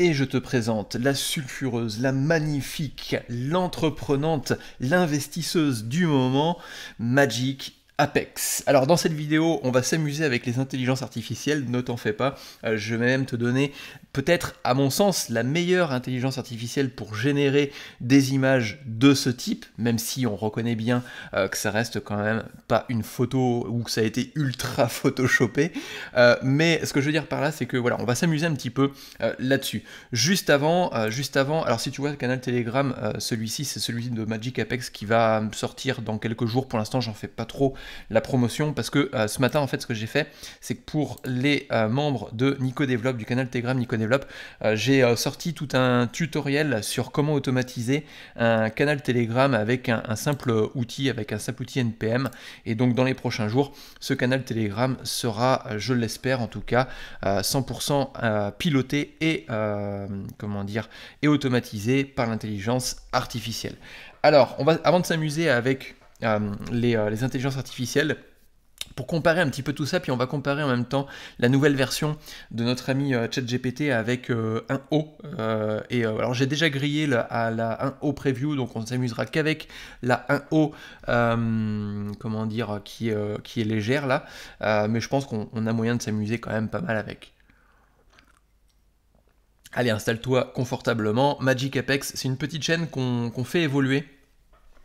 Et je te présente la sulfureuse, la magnifique, l'entreprenante, l'investisseuse du moment, Magic Apex. Alors dans cette vidéo, on va s'amuser avec les intelligences artificielles, ne t'en fais pas. Euh, je vais même te donner peut-être, à mon sens, la meilleure intelligence artificielle pour générer des images de ce type, même si on reconnaît bien euh, que ça reste quand même pas une photo ou que ça a été ultra photoshopé. Euh, mais ce que je veux dire par là, c'est que voilà, on va s'amuser un petit peu là-dessus. Juste avant, juste avant, alors si tu vois le canal Telegram, celui-ci, c'est celui de Magic Apex qui va sortir dans quelques jours. Pour l'instant, j'en fais pas trop la promotion parce que euh, ce matin, en fait, ce que j'ai fait, c'est que pour les euh, membres de Nico Develop, du canal Telegram Nico Develop, euh, j'ai sorti tout un tutoriel sur comment automatiser un canal Telegram avec un, un, simple outil, avec un simple outil NPM. Et donc, dans les prochains jours, ce canal Telegram sera, je l'espère en tout cas, 100% piloté et, comment dire, et automatisé par l'intelligence artificielle. Alors, on va, avant de s'amuser avec euh, euh, les, intelligences artificielles pour comparer un petit peu tout ça, puis on va comparer en même temps la nouvelle version de notre ami euh, ChatGPT avec 1 un O. et alors j'ai déjà grillé à la 1O preview, donc on s'amusera qu'avec la 1O, comment dire, qui, qui est légère là. mais je pense qu'on a moyen de s'amuser quand même pas mal avec. Allez, installe-toi confortablement. Magic Apex, c'est une petite chaîne qu'on fait évoluer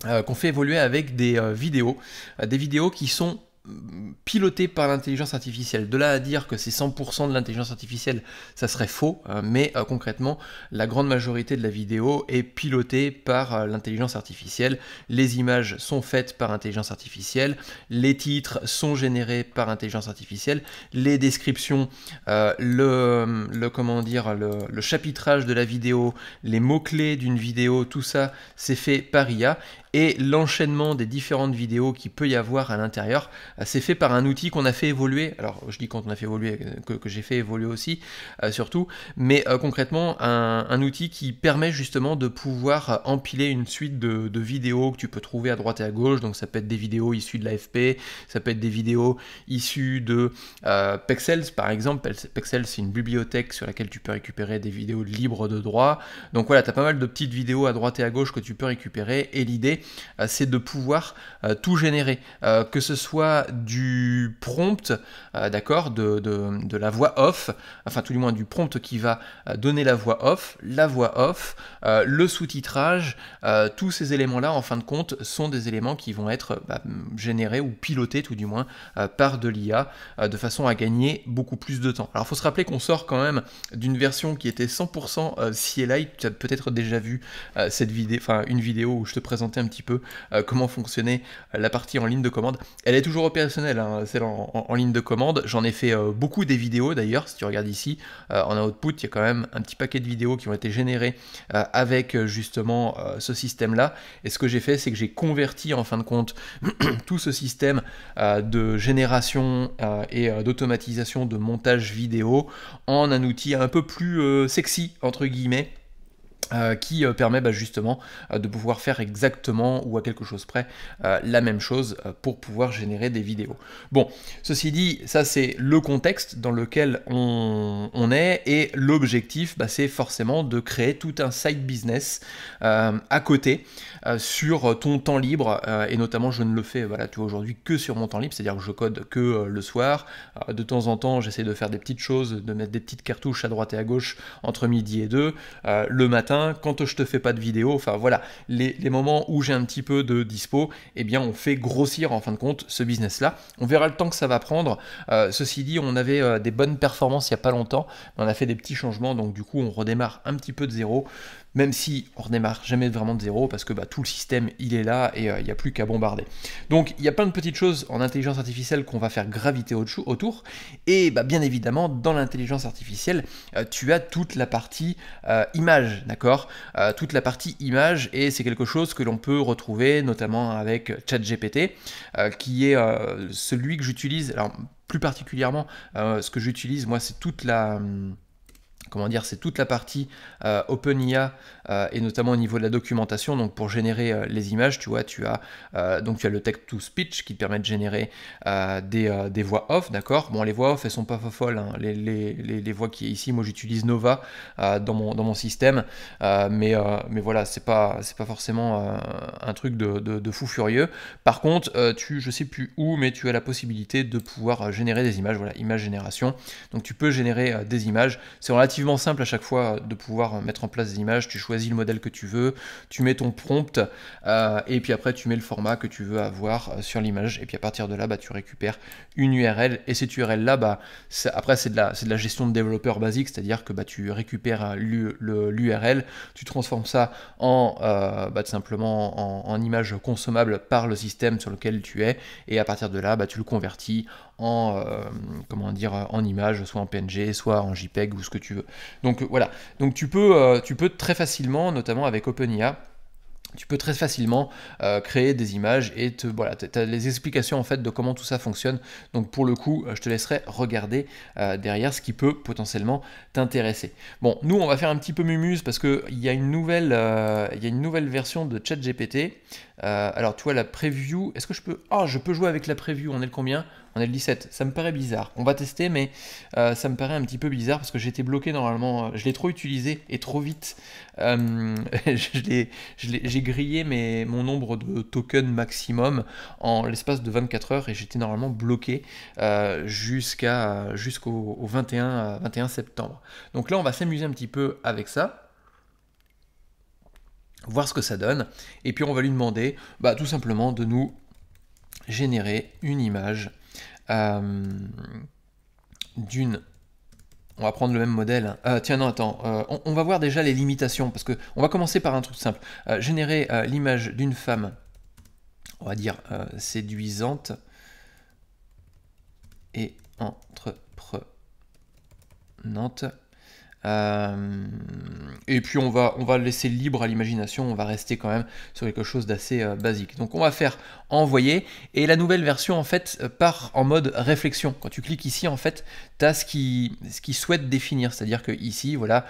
euh, qu'on fait évoluer avec des euh, vidéos, euh, des vidéos qui sont mm, pilotées par l'intelligence artificielle. De là à dire que c'est 100% de l'intelligence artificielle, ça serait faux, hein, mais concrètement, la grande majorité de la vidéo est pilotée par l'intelligence artificielle. Les images sont faites par intelligence artificielle, les titres sont générés par intelligence artificielle, les descriptions, mm, le, comment dire, le, le chapitrage de la vidéo, les mots-clés d'une vidéo, tout ça, c'est fait par IA et l'enchaînement des différentes vidéos qu'il peut y avoir à l'intérieur, euh, c'est fait par un outil qu'on a fait évoluer. Alors je dis quand on a fait évoluer, que, j'ai fait évoluer aussi, euh, surtout, mais euh, concrètement un, outil qui permet justement de pouvoir empiler une suite de, vidéos que tu peux trouver à droite et à gauche. Donc ça peut être des vidéos issues de l'AFP, ça peut être des vidéos issues de Pexels par exemple. Pexels c'est une bibliothèque sur laquelle tu peux récupérer des vidéos libres de droit. Donc voilà, tu as pas mal de petites vidéos à droite et à gauche que tu peux récupérer et l'idée euh, c'est de pouvoir euh, tout générer, euh, que ce soit du prompt, d'accord, de, la voix off, enfin tout du moins du prompt qui va donner la voix off, la voix off, le sous-titrage, tous ces éléments-là, en fin de compte, sont des éléments qui vont être bah, générés ou pilotés tout du moins par de l'IA de façon à gagner beaucoup plus de temps. Alors il faut se rappeler qu'on sort quand même d'une version qui était 100% CLI, tu as peut-être déjà vu cette vidéo, enfin une vidéo où je te présentais un petit petit peu euh, comment fonctionnait euh, la partie en ligne de commande. Elle est toujours opérationnelle, hein, celle en, ligne de commande. J'en ai fait euh, beaucoup des vidéos d'ailleurs, si tu regardes ici, en output, il y a quand même un petit paquet de vidéos qui ont été générées avec justement ce système-là. Et ce que j'ai fait, c'est que j'ai converti en fin de compte tout ce système de génération et d'automatisation de montage vidéo en un outil un peu plus sexy, entre guillemets, euh, qui euh, permet bah, justement euh, de pouvoir faire exactement ou à quelque chose près la même chose pour pouvoir générer des vidéos. Bon, ceci dit, ça c'est le contexte dans lequel on, est et l'objectif bah, c'est forcément de créer tout un side business à côté sur ton temps libre et notamment je ne le fais voilà, aujourd'hui que sur mon temps libre, c'est-à-dire que je code que le soir. de temps en temps j'essaie de faire des petites choses, de mettre des petites cartouches à droite et à gauche entre midi et deux. le matin quand je te fais pas de vidéo, enfin voilà, les, moments où j'ai un petit peu de dispo, et eh bien on fait grossir en fin de compte ce business-là. On verra le temps que ça va prendre. Euh, ceci dit, on avait euh, des bonnes performances il n'y a pas longtemps, on a fait des petits changements, donc du coup on redémarre un petit peu de zéro même si on ne redémarre jamais vraiment de zéro parce que bah, tout le système il est là et euh, il n'y a plus qu'à bombarder. Donc il y a plein de petites choses en intelligence artificielle qu'on va faire graviter autour et bah, bien évidemment dans l'intelligence artificielle euh, tu as toute la partie euh, image, d'accord Toute la partie image et c'est quelque chose que l'on peut retrouver notamment avec ChatGPT qui est celui que j'utilise. Alors plus particulièrement ce que j'utilise moi c'est toute la... Hum, comment dire, c'est toute la partie euh, OpenIA euh, et notamment au niveau de la documentation. Donc pour générer euh, les images, tu vois, tu as donc tu as le text to speech qui permet de générer des, voix off, d'accord. Bon, les voix off, elles sont pas folles. Hein. Les, voix qui est ici, moi j'utilise Nova dans mon, dans mon système, mais mais voilà, c'est pas c'est pas forcément un truc de, fou furieux. Par contre, tu, je sais plus où, mais tu as la possibilité de pouvoir générer des images. Voilà, image génération. Donc tu peux générer des images. C'est relativement simple à chaque fois de pouvoir mettre en place des images. Tu choisis le modèle que tu veux, tu mets ton prompt, euh, et puis après tu mets le format que tu veux avoir euh, sur l'image. Et puis à partir de là, bah, tu récupères une URL. Et cette URL-là, bah, après c'est de, la, de la gestion de développeur basique, c'est-à-dire que bah, tu récupères l'URL, tu transformes ça en euh, bah, simplement en, image consommable par le système sur lequel tu es, et à partir de là, bah, tu le convertis en comment dire en image, soit en PNG, soit en JPEG ou ce que tu veux. Donc euh, voilà, donc tu peux, euh, tu peux très facilement, notamment avec OpenIA, tu peux très facilement euh, créer des images et te voilà, tu as les explications en fait de comment tout ça fonctionne. Donc pour le coup, je te laisserai regarder derrière ce qui peut potentiellement t'intéresser. Bon, nous on va faire un petit peu mumuse parce que il y a une nouvelle y a une nouvelle version de ChatGPT. alors tu vois la preview, est-ce que je peux Ah, je peux jouer avec la preview, on est le combien on est le 17. Ça me paraît bizarre. On va tester, mais euh, ça me paraît un petit peu bizarre parce que j'étais bloqué normalement. Euh, je l'ai trop utilisé et trop vite. Euh, j'ai grillé mon nombre de tokens maximum en l'espace de 24 heures et j'étais normalement bloqué jusqu'à jusqu'au 21, septembre. Donc là, on va s'amuser un petit peu avec ça voir ce que ça donne, et puis on va lui demander bah, tout simplement de nous générer une image euh, d'une, on va prendre le même modèle. Hein. Euh, tiens, non, attends, euh, on, on, va voir déjà les limitations, parce que on va commencer par un truc simple. générer l'image d'une femme, on va dire séduisante, et entreprenante. Euh, et puis on va, on va le laisser libre à l'imagination, on va rester quand même sur quelque chose d'assez euh, basique. Donc on va faire envoyer et la nouvelle version en fait euh, part en mode réflexion. Quand tu cliques ici en fait, tu as ce qu'il ce qui souhaite définir, c'est-à-dire que ici voilà,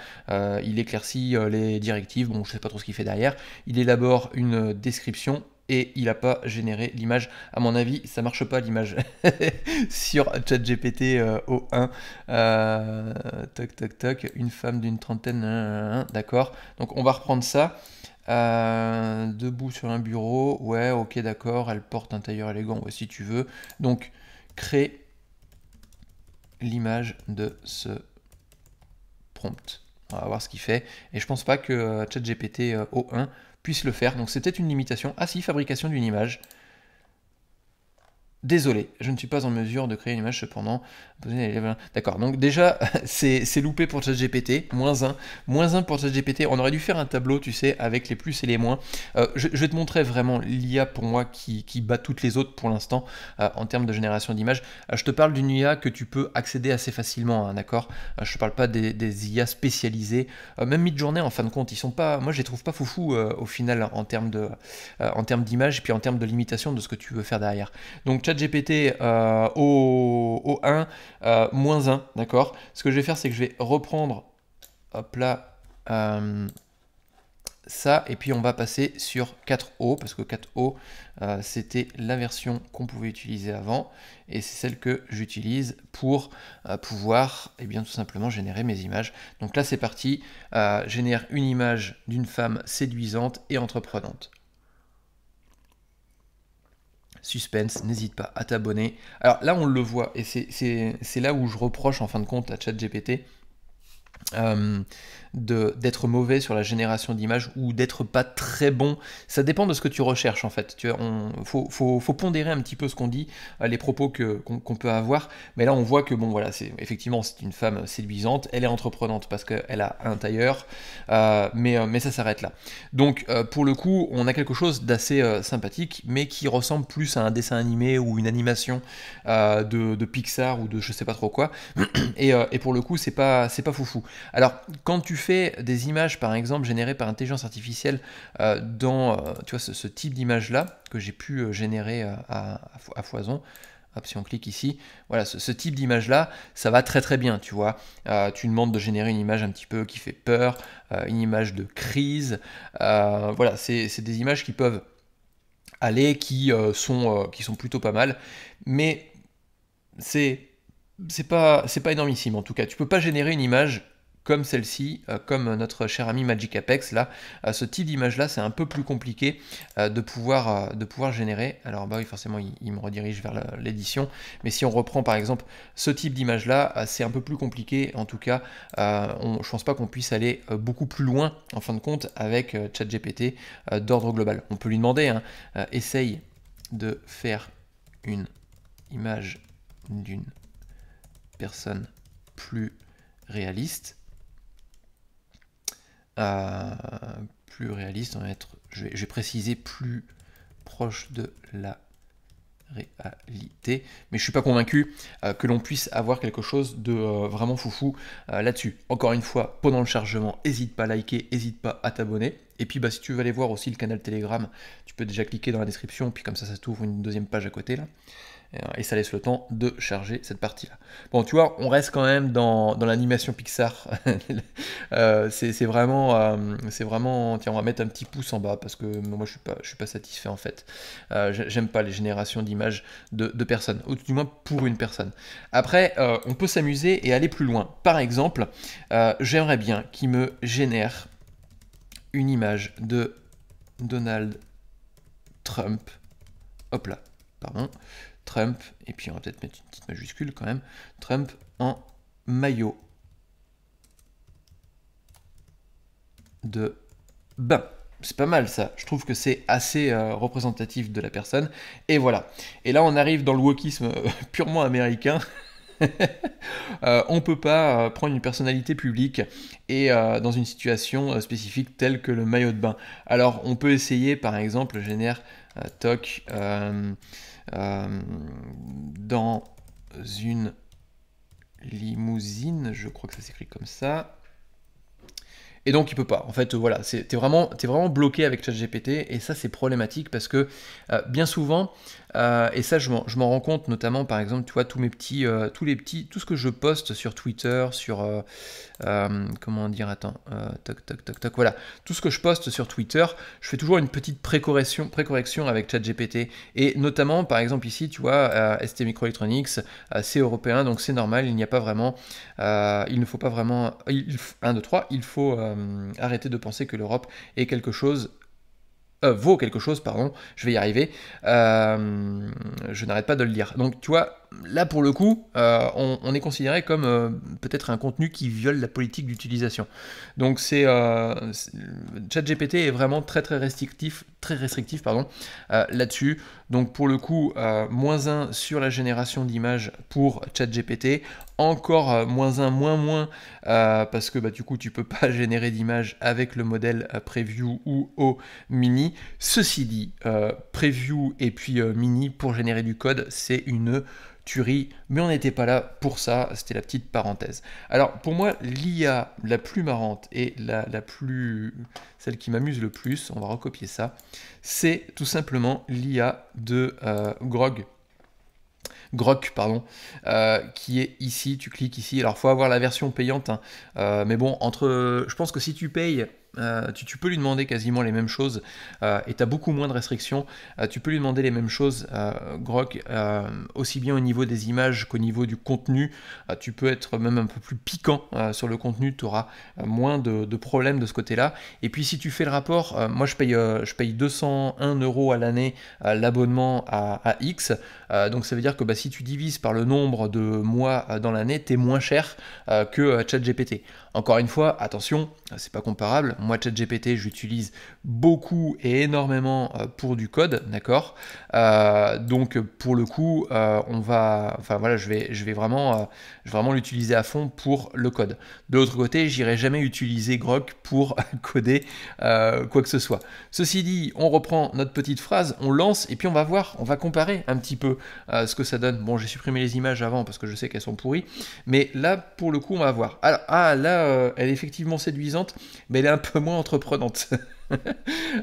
il éclaircit les directives, bon je sais pas trop ce qu'il fait derrière, il élabore une description et il n'a pas généré l'image. À mon avis, ça marche pas l'image sur ChatGPT O1. Euh, euh, Tac, toc toc une femme d'une trentaine, d'accord. Donc on va reprendre ça. Euh, debout sur un bureau, ouais, ok, d'accord. Elle porte un tailleur élégant, ouais, si tu veux. Donc crée l'image de ce prompt. On va voir ce qu'il fait. Et je pense pas que ChatGPT O1 puisse le faire. Donc c'était une limitation. Ah si, fabrication d'une image. Désolé, je ne suis pas en mesure de créer une image cependant. D'accord, donc déjà, c'est loupé pour ChatGPT, moins 1. Moins 1 pour ChatGPT, on aurait dû faire un tableau, tu sais, avec les plus et les moins. Euh, je, vais te montrer vraiment l'IA pour moi qui, bat toutes les autres pour l'instant euh, en termes de génération d'images. Euh, je te parle d'une IA que tu peux accéder assez facilement, hein, d'accord Je ne parle pas des, IA spécialisées. même mid-journée, en fin de compte, ils sont pas. Moi, je les trouve pas foufou au final en termes d'images, puis en termes de limitation de ce que tu veux faire derrière. Donc, GPT euh, au, 1, euh, moins 1, d'accord Ce que je vais faire, c'est que je vais reprendre, hop là, euh, ça, et puis on va passer sur 4O, parce que 4O, c'était la version qu'on pouvait utiliser avant, et c'est celle que j'utilise pour pouvoir, et eh bien tout simplement, générer mes images. Donc là, c'est parti, génère une image d'une femme séduisante et entreprenante. Suspense, n'hésite pas à t'abonner. Alors là, on le voit, et c'est là où je reproche en fin de compte à ChatGPT. Euh, d'être mauvais sur la génération d'images ou d'être pas très bon. Ça dépend de ce que tu recherches en fait. Tu on, faut, faut, faut, pondérer un petit peu ce qu'on dit, euh, les propos qu'on peut avoir. Mais là, on voit que bon, voilà, c'est effectivement c'est une femme séduisante. Elle est entreprenante parce qu'elle a un tailleur, euh, mais, euh, mais ça s'arrête là. Donc pour le coup, on a quelque chose d'assez sympathique, mais qui ressemble plus à un dessin animé ou une animation de, Pixar ou de je sais pas trop quoi. Et, pour le coup, c'est pas c'est pas foufou. Alors quand tu fais des images, par exemple, générées par intelligence artificielle euh, dans euh, tu vois, ce, type d'image-là, que j'ai pu euh, générer à, foison, Hop, si on clique ici, voilà, ce, type d'image-là, ça va très très bien, tu vois. tu demandes de générer une image un petit peu qui fait peur, une image de crise. voilà, c'est des images qui peuvent aller, qui, sont, qui sont plutôt pas mal. Mais c'est c'est pas, c'est pas énormissime en tout cas. Tu peux pas générer une image comme celle-ci, euh, comme notre cher ami Magic Apex. Là, euh, ce type d'image-là, c'est un peu plus compliqué euh, de, pouvoir, de pouvoir générer. Alors, bah oui, forcément, il, me redirige vers l'édition. Mais si on reprend par exemple ce type d'image-là, c'est un peu plus compliqué. En tout cas, on, ne pense pas qu'on puisse aller beaucoup plus loin en fin de compte avec ChatGPT d'ordre global. On peut lui demander, hein, essaye de faire une image d'une personne plus réaliste plus réaliste, être, je, vais, préciser plus proche de la réalité. Mais je suis pas convaincu euh, que l'on puisse avoir quelque chose de euh, vraiment foufou euh, là-dessus. Encore une fois, pendant le chargement, n'hésite pas à liker, n'hésite pas à t'abonner. Et puis bah, si tu veux aller voir aussi le canal Telegram, tu peux déjà cliquer dans la description, puis comme ça ça t'ouvre une deuxième page à côté là. Euh, et ça laisse le temps de charger cette partie-là. Bon, tu vois, on reste quand même dans, l'animation Pixar. Euh, c'est vraiment, euh, c'est vraiment, tiens, on va mettre un petit pouce en bas parce que moi, je suis pas, suis pas satisfait en fait. J'aime pas les générations d'images de, de, personnes, ou du moins pour une personne. Après, on peut s'amuser et aller plus loin. Par exemple, j'aimerais bien qu'il me génère une image de Donald Trump. Hop là, pardon Trump, et puis on va peut-être mettre une petite majuscule quand même, Trump en maillot de bain. C'est pas mal ça, je trouve que c'est assez euh, représentatif de la personne. Et voilà. Et là on arrive dans le wokisme euh, purement américain. Euh, on ne peut pas euh, prendre une personnalité publique et euh, dans une situation spécifique telle que le maillot de bain. Alors on peut essayer par exemple, générer génère toc dans une limousine, je crois que ça s'écrit comme ça. Et donc il peut pas. En fait, euh, voilà, t'es vraiment, es vraiment bloqué avec ChatGPT et ça c'est problématique parce que euh, bien souvent, euh, et ça je m'en rends compte notamment par exemple, tu vois tous mes petits, tous les petits, tout ce que je poste sur Twitter, sur comment dire, attends, toc toc toc toc, voilà, tout ce que je poste sur Twitter, je fais toujours une petite pré correction avec ChatGPT et notamment par exemple ici, tu vois, ST Microelectronics, c'est européen donc c'est normal, il n'y a pas vraiment, il ne faut pas vraiment, 1 2 3, il faut euh, arrêter de penser que l'Europe est quelque chose euh, vaut quelque chose, pardon, je vais y arriver, euh, je n'arrête pas de le dire. Donc toi là pour le coup, euh, on, est considéré comme euh, peut-être un contenu qui viole la politique d'utilisation. Donc c'est euh, ChatGPT est vraiment très très restrictif, très restrictif pardon, là-dessus. Donc pour le coup, moins 1 sur la génération d'images pour ChatGPT, encore moins 1, moins moins, parce que bah, du coup tu peux pas générer d'images avec le modèle preview ou au mini. Ceci dit, preview et puis mini pour générer du code, c'est une tu ris, mais on n'était pas là pour ça, c'était la petite parenthèse. Alors pour moi, l'IA la plus marrante et la, plus... celle qui m'amuse le plus, on va recopier ça, c'est tout simplement l'IA de euh, Grog, Grog. pardon, euh, qui est ici, tu cliques ici, alors faut avoir la version payante, hein. euh, mais bon, entre, je pense que si tu payes euh, tu, peux lui demander quasiment les mêmes choses euh, et tu as beaucoup moins de restrictions. Euh, tu peux lui demander les mêmes choses, Grok, aussi bien au niveau des images qu'au niveau du contenu. tu peux être même un peu plus piquant sur le contenu, tu auras moins de, problèmes de ce côté-là. Et puis si tu fais le rapport, moi je paye, je paye 201 euros à l'année l'abonnement à, X. Euh, donc ça veut dire que bah, si tu divises par le nombre de mois euh, dans l'année, tu es moins cher euh, que ChatGPT. Encore une fois, attention, c'est pas comparable. Moi, ChatGPT, j'utilise beaucoup et énormément pour du code, d'accord Donc pour le coup, on va, enfin voilà, je vais, je vais vraiment, je vraiment l'utiliser à fond pour le code. De l'autre côté, j'irai jamais utiliser Grok pour coder quoi que ce soit. Ceci dit, on reprend notre petite phrase, on lance et puis on va voir, on va comparer un petit peu ce que ça donne. Bon, j'ai supprimé les images avant parce que je sais qu'elles sont pourries, mais là, pour le coup, on va voir. Ah, ah là, euh, elle est effectivement séduisante, mais elle est un peu moins entreprenante.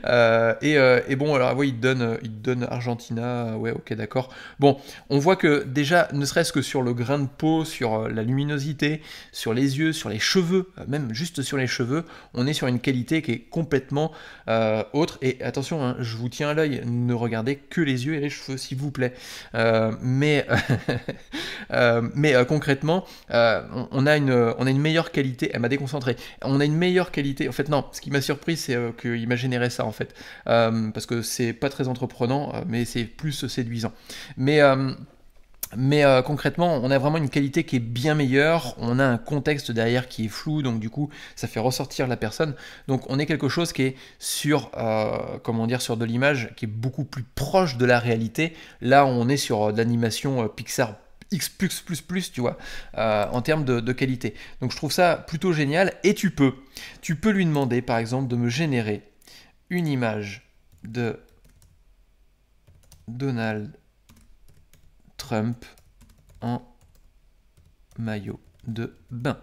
Euh, euh, et, bon, alors ah oui, il donne, euh, il donne Argentina, ouais, ok, d'accord. Bon, on voit que déjà, ne serait-ce que sur le grain de peau, sur la luminosité, sur les yeux, sur les cheveux, même juste sur les cheveux, on est sur une qualité qui est complètement autre. Et attention, hein, je vous tiens à l'œil, ne regardez que les yeux et les cheveux, s'il vous plaît. mais mais concrètement, on, a une, on a une meilleure qualité. Elle m'a déconcentré. On a une meilleure qualité. En fait, non, ce qui m'a surpris, c'est que imaginerais ça en fait. Euh, parce que c'est pas très entreprenant, euh, mais c'est plus séduisant. Mais. Euh, mais concrètement, on a vraiment une qualité qui est bien meilleure, on a un contexte derrière qui est flou, donc du coup, ça fait ressortir la personne. Donc on est quelque chose qui est sur, comment dire, sur de l'image qui est beaucoup plus proche de la réalité. Là, on est sur de l'animation Pixar X, tu vois, euh, en termes de, de, qualité. Donc je trouve ça plutôt génial. Et tu peux, tu peux lui demander par exemple de me générer une image de Donald Trump en maillot de bain.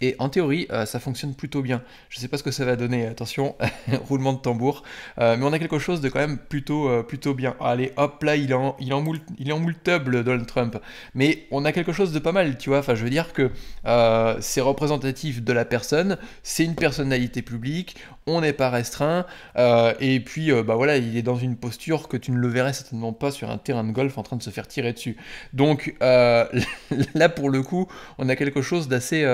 Et en théorie, euh, ça fonctionne plutôt bien. Je ne sais pas ce que ça va donner, attention, roulement de tambour. Euh, mais on a quelque chose de quand même plutôt, euh, plutôt bien. Allez, hop là, il est en, il il est moultable, Donald Trump. Mais on a quelque chose de pas mal, tu vois. Enfin, je veux dire que c'est représentatif de la personne, c'est une personnalité publique, on n'est pas restreint, euh, et puis euh, bah voilà, il est dans une posture que tu ne le verrais certainement pas sur un terrain de golf en train de se faire tirer dessus. Donc euh, là pour le coup, on a quelque chose d'assez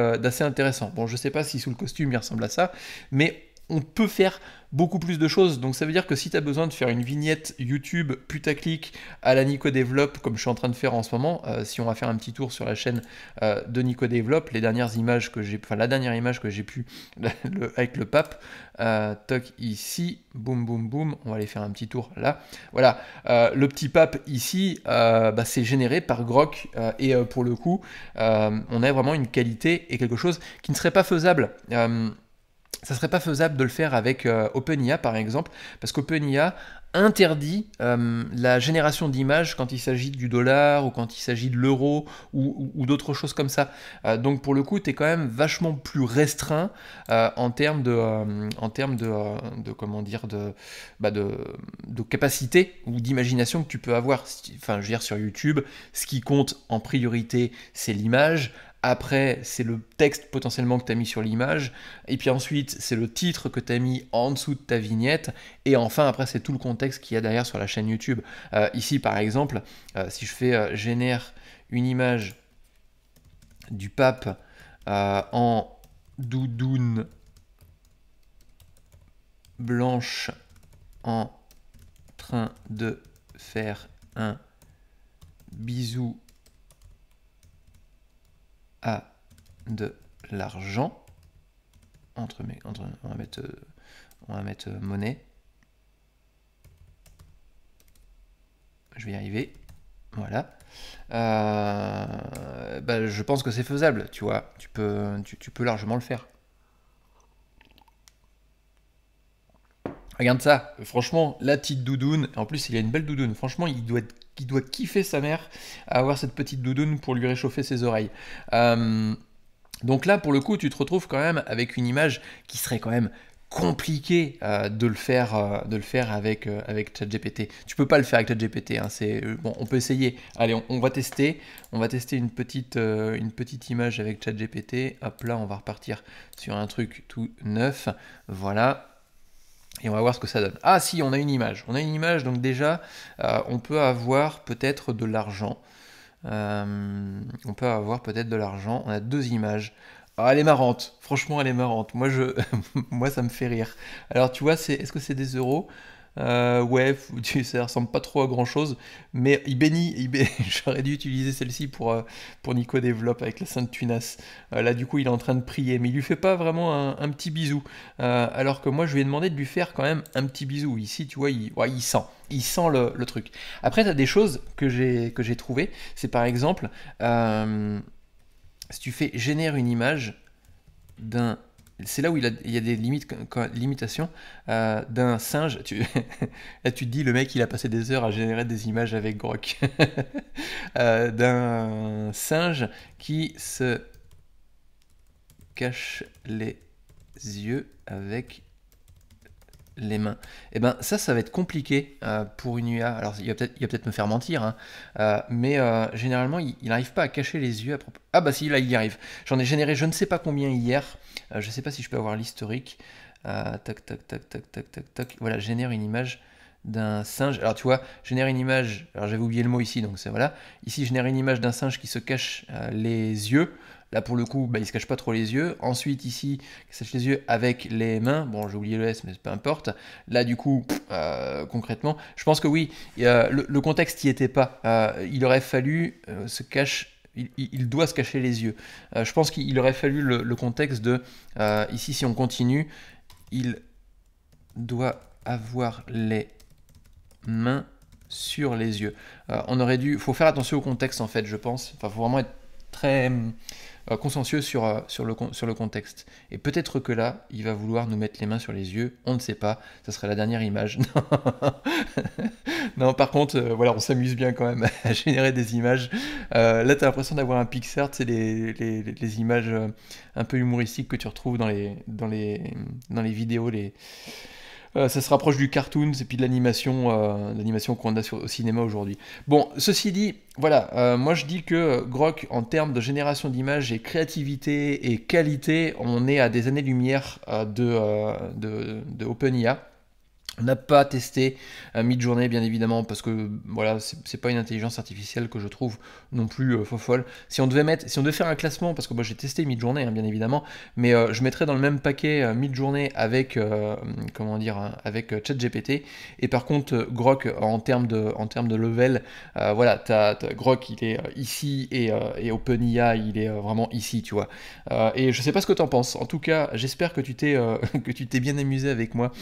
intéressant. Bon, je sais pas si sous le costume il ressemble à ça, mais on peut faire beaucoup plus de choses. Donc ça veut dire que si tu as besoin de faire une vignette YouTube putaclic à la Nico Develop, comme je suis en train de faire en ce moment, euh, si on va faire un petit tour sur la chaîne euh, de Nico Develop, les dernières images que j'ai, enfin la dernière image que j'ai pu avec le pape, euh, toc ici, boum boum boum, on va aller faire un petit tour là. Voilà, le petit pape ici, bah, c'est généré par Grok et pour le coup, on a vraiment une qualité et quelque chose qui ne serait pas faisable ça serait pas faisable de le faire avec euh, OpenIA par exemple, parce qu'OpenIA interdit euh, la génération d'images quand il s'agit du dollar ou quand il s'agit de l'euro ou, d'autres choses comme ça. Euh, donc pour le coup, tu es quand même vachement plus restreint en termes de, en termes de, comment dire, bah, de capacité ou d'imagination que tu peux avoir. Enfin, je veux dire sur YouTube, ce qui compte en priorité, c'est l'image. Après, c'est le texte potentiellement que tu as mis sur l'image. Et puis ensuite, c'est le titre que tu as mis en dessous de ta vignette. Et enfin, après, c'est tout le contexte qu'il y a derrière sur la chaîne YouTube. Euh, ici, par exemple, euh, si je fais euh, génère une image du pape en doudoune blanche en train de faire un bisou à de l'argent, entre, entre, on va mettre, euh, on va mettre euh, monnaie, je vais y arriver, voilà. Euh, bah, je pense que c'est faisable, tu vois, tu peux, tu, peux largement le faire. Regarde ça, franchement, la petite doudoune, en plus il a une belle doudoune, franchement il doit être doit kiffer sa mère à avoir cette petite doudoune pour lui réchauffer ses oreilles. Euh, donc là, pour le coup, tu te retrouves quand même avec une image qui serait quand même compliquée euh, de le faire euh, de le faire avec avec ChatGPT. Tu peux pas le faire avec ChatGPT. Hein, c'est bon, on peut essayer. Allez, on, va tester. On va tester une petite une petite image avec ChatGPT. Hop là, on va repartir sur un truc tout neuf. Voilà. Et on va voir ce que ça donne. Ah si, on a une image. On a une image, donc déjà, euh, on peut avoir peut-être de l'argent. Euh, on peut avoir peut-être de l'argent. On a deux images. Ah, elle est marrante. Franchement, elle est marrante. Moi, je, moi ça me fait rire. Alors, tu vois, c'est, est-ce que c'est des euros euh, ouais, ça ressemble pas trop à grand chose, mais il bénit. J'aurais dû utiliser celle-ci pour, euh, pour Nico Développe avec la Sainte Tunas. Euh, là, du coup, il est en train de prier, mais il lui fait pas vraiment un, petit bisou. alors que moi, je lui ai demandé de lui faire quand même un petit bisou. Ici, tu vois, il, il sent. Il sent le, le truc. Après, tu as des choses que j'ai trouvées. C'est par exemple, si tu fais génère une image d'un c'est là où il, y a des limites, limitations euh, d'un singe. Tu, là, tu dis, le mec, il a passé des heures à générer des images avec Grok. Euh, d'un singe qui se cache les yeux avec les mains. Et eh ben ça, ça va être compliqué euh, pour une IA. Alors il va peut-être peut me faire mentir, hein, euh, mais euh, généralement il n'arrive pas à cacher les yeux. À Ah bah si, là il y arrive. J'en ai généré je ne sais pas combien hier. je ne sais pas si je peux avoir l'historique. tac, tac, tac, tac, tac, tac, tac. Voilà, génère une image d'un singe. Alors tu vois, génère une image. Alors j'avais oublié le mot ici, donc c'est voilà. Ici, génère une image d'un singe qui se cache les yeux. Là, pour le coup, bah, il se cache pas trop les yeux. Ensuite, ici, il se cache les yeux avec les mains. Bon, j'ai oublié le S, mais peu importe. Là, du coup, euh, concrètement, je pense que oui, le, contexte n'y était pas. Euh, il aurait fallu euh, se cacher il, doit se cacher les yeux. je pense qu'il aurait fallu le, contexte de, ici si on continue, il doit avoir les mains sur les yeux. on aurait dû, faut faire attention au contexte en fait, je pense. Enfin, faut vraiment être très euh, sur, euh, sur, le, sur le contexte. Et peut-être que là, il va vouloir nous mettre les mains sur les yeux, on ne sait pas, ça serait la dernière image. non, par contre, euh, voilà, on s'amuse bien quand même à générer des images. là, tu as l'impression d'avoir un Pixar, c'est les, images un peu humoristiques que tu retrouves dans les, dans les, dans les vidéos, les euh, ça se rapproche du cartoon et puis de l'animation, euh, l'animation qu'on a au cinéma aujourd'hui. Bon, ceci dit, voilà, euh, moi je dis que Grok, en termes de génération d'images et créativité et qualité, on est à des années-lumière de, de, de OpenIA n'a pas testé euh, mid-journée, bien évidemment, parce que voilà, c'est pas une intelligence artificielle que je trouve non plus euh, faux folle Si on devait mettre, si on devait faire un classement, parce que moi j'ai testé mid-journée, hein, bien évidemment, mais euh, je mettrais dans le même paquet mid-journée avec comment dire, hein, avec ChatGPT. Et par contre, Grok en termes de, en termes de level, voilà, t Grok il est ici et, et OpenIA il est vraiment ici, tu vois. et je sais pas ce que t'en penses. En tout cas, j'espère que tu t'es que tu t'es bien amusé avec moi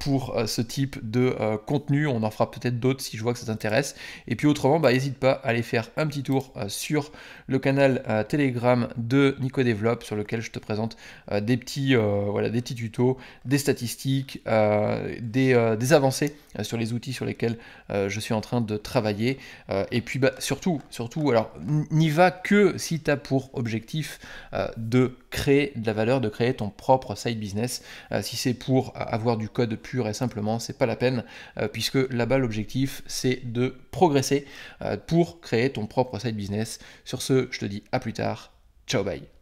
pour ce type de euh, contenu. On en fera peut-être d'autres si je vois que ça t'intéresse. Et puis autrement, bah, n'hésite pas à aller faire un petit tour euh, sur le canal euh, Telegram de Nico Develop, sur lequel je te présente des, petits, voilà, des petits tutos, des statistiques, des, avancées sur les outils sur lesquels je suis en train de travailler. et puis bah, surtout, surtout, alors n'y va que si tu as pour objectif de créer de la valeur, de créer ton propre side business. si c'est pour avoir du code pur et simple, simplement, c'est pas la peine, euh, puisque là-bas l'objectif c'est de progresser euh, pour créer ton propre side business. Sur ce, je te dis à plus tard, ciao bye